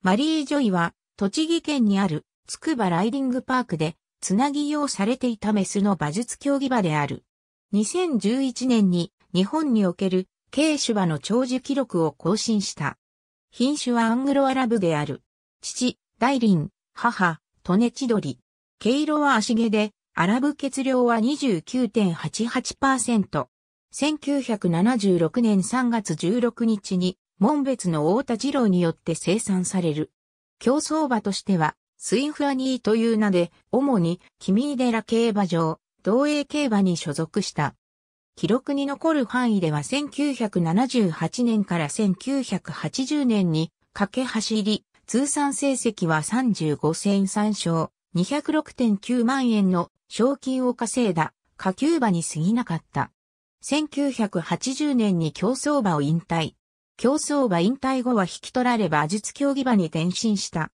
マリー・ジョイは、栃木県にある、つくばライディングパークで、つなぎ用されていたメスの馬術競技馬である。2011年に、日本における、軽種馬の長寿記録を更新した。品種はアングロアラブである。父、大林、母、トネチドリ。毛色は足毛で、アラブ血量は29.88%。1976年3月16日に門別の大田二郎によって生産される。競争馬としては、スイフラニーという名で、主に、君井寺競馬場、同栄競馬に所属した。記録に残る範囲では1978年から1980年に、駆け走り、通算成績は35戦3勝、206.9万円の賞金を稼いだ、下級馬に過ぎなかった。1980年に競争馬を引退。競走馬引退後は引き取られ馬術競技馬に転身した。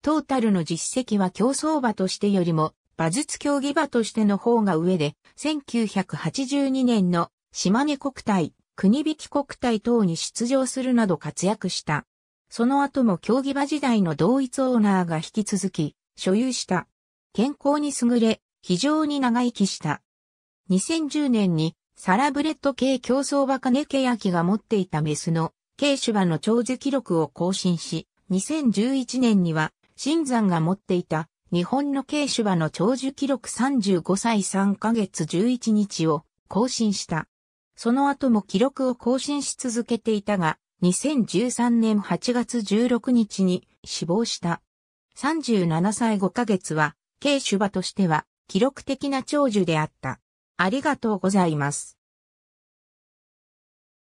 トータルの実績は競走馬としてよりも、馬術競技馬としての方が上で、1982年の島根国体、国引国体等に出場するなど活躍した。その後も競技馬時代の同一オーナーが引き続き、所有した。健康に優れ、非常に長生きした。2010年にサラブレッド系競バ馬金ケヤキが持っていたメスの、軽ュバの長寿記録を更新し、2011年には、新山が持っていた、日本の軽ュバの長寿記録35歳3ヶ月11日を更新した。その後も記録を更新し続けていたが、2013年8月16日に死亡した。37歳5ヶ月は、軽手馬としては記録的な長寿であった。ありがとうございます。